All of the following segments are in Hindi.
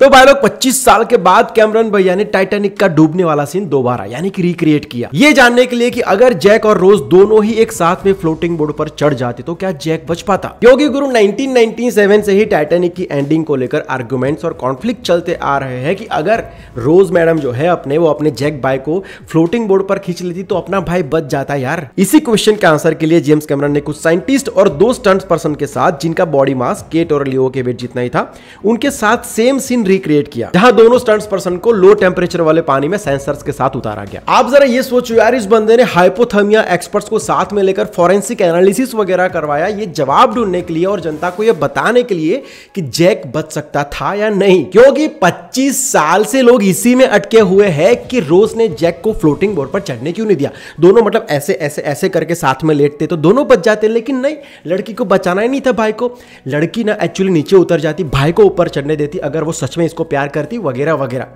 तो भाई लोग 25 साल के बाद कैमरन भैया ने टाइटैनिक का डूबने वाला सीन दोबारा यानी कि रिक्रिएट किया ये जानने के लिए कि अगर जैक और रोज दोनों ही एक साथ में फ्लोटिंग बोर्ड पर चढ़ जाते तो क्या जैक बच पाता क्योंकि गुरु 1997 से ही टाइटैनिक की एंडिंग को लेकर आर्ग्यूमेंट्स और कॉन्फ्लिक्ट चलते आ रहे हैं कि अगर रोज मैडम जो है अपने वो अपने जैक भाई को फ्लोटिंग बोर्ड पर खींच लेती तो अपना भाई बच जाता यार इसी क्वेश्चन के आंसर के लिए जेम्स कैमरन ने कुछ साइंटिस्ट और दो स्टंट पर्सन के साथ जिनका बॉडी मास केट और लियो के वेट जितना ही था उनके साथ सेम सीन रिक्रिएट किया जहां दोनों स्टंट्स पर्सन को लो टेम्परेचर वाले पानी में सेंसर्स के साथ उतारा गया आप जरा ये सोचो यार इस बंदे ने हाइपोथर्मिया एक्सपर्ट्स को साथ में लेकर फॉरेंसिक एनालिसिस वगैरह करवाया ये जवाब ढूंढने के लिए और जनता को यह बताने के लिए कि जैक बच सकता था या नहीं क्योंकि पच्चीस साल से लोग इसी में अटके हुए है कि रोज ने जैक को फ्लोटिंग बोर्ड पर चढ़ने क्यों नहीं दिया दोनों मतलब ऐसे ऐसे ऐसे करके साथ में लेटते तो दोनों बच जाते लेकिन नहीं लड़की को बचाना ही नहीं था भाई को लड़की ना एक्चुअली नीचे उतर जाती भाई को ऊपर चढ़ने देती अगर वो सच में इसको प्यार करती वगैरह वगैरह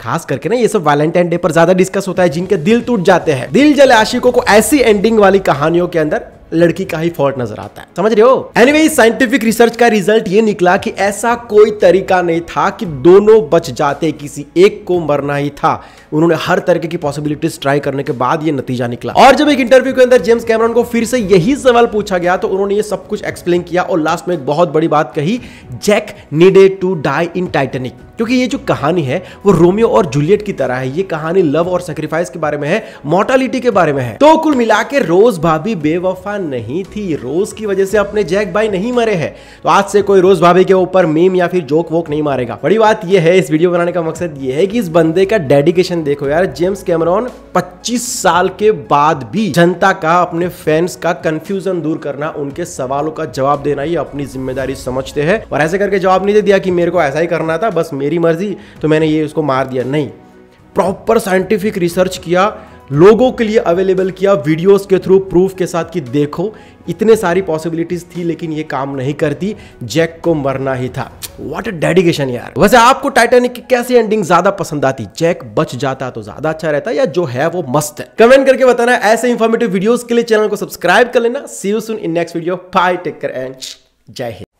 खास करके ना ये सब वैलेंटाइन डे पर ज्यादा डिस्कस होता है जिनके दिल टूट जाते हैं दिल जले आशिकों को ऐसी एंडिंग वाली कहानियों के अंदर लड़की का ही फॉल्ट नजर आता है समझ रहे हो एनीवे साइंटिफिक रिसर्च का रिजल्ट ये निकला कि ऐसा कोई तरीका नहीं था कि दोनों बच जाते किसी एक को मरना ही था उन्होंने हर तरीके की पॉसिबिलिटीज ट्राई करने के बाद ये नतीजा निकला और जब एक इंटरव्यू के अंदर जेम्स कैमरन को फिर से यही सवाल पूछा गया तो उन्होंने ये सब कुछ एक्सप्लेन किया और लास्ट में एक बहुत बड़ी बात कही Jack needed to die in Titanic क्योंकि ये जो कहानी है वो रोमियो और जूलियट की तरह है ये कहानी लव और सेक्रीफाइस के बारे में है मोर्टालिटी के बारे में है तो कुल मिला के रोज भाभी बेवफा नहीं थी रोज की वजह से अपने जैक भाई नहीं मरे है तो आज से कोई रोज भाभी के ऊपर मीम या फिर जोक वोक नहीं मारेगा बड़ी बात यह है इस वीडियो बनाने का मकसद ये है कि इस बंदे का डेडिकेशन देखो यार जेम्स कैमरॉन पच्चीस साल के बाद भी जनता का अपने फैंस का कंफ्यूजन दूर करना उनके सवालों का जवाब देना ये अपनी जिम्मेदारी समझते हैं और ऐसे करके जवाब नहीं दे दिया कि मेरे को ऐसा ही करना था बस मेरी मर्जी तो मैंने ये उसको मार दिया नहीं प्रॉपर साइंटिफिक रिसर्च किया लोगों के लिए अवेलेबल किया वीडियोस के थ्रू प्रूफ के साथ कि देखो इतने सारी पॉसिबिलिटीज थी लेकिन ये काम नहीं करती जैक को मरना ही था व्हाट अ डेडिकेशन यार वैसे आपको टाइटेनिक की कैसी एंडिंग ज्यादा पसंद आती जैक बच जाता तो ज्यादा अच्छा रहता या जो है वो मस्त है कमेंट करके बताना ऐसे इंफॉर्मेटिव वीडियोस के लिए चैनल को सब्सक्राइब कर लेना see you soon in next video bye take care and जय हिंद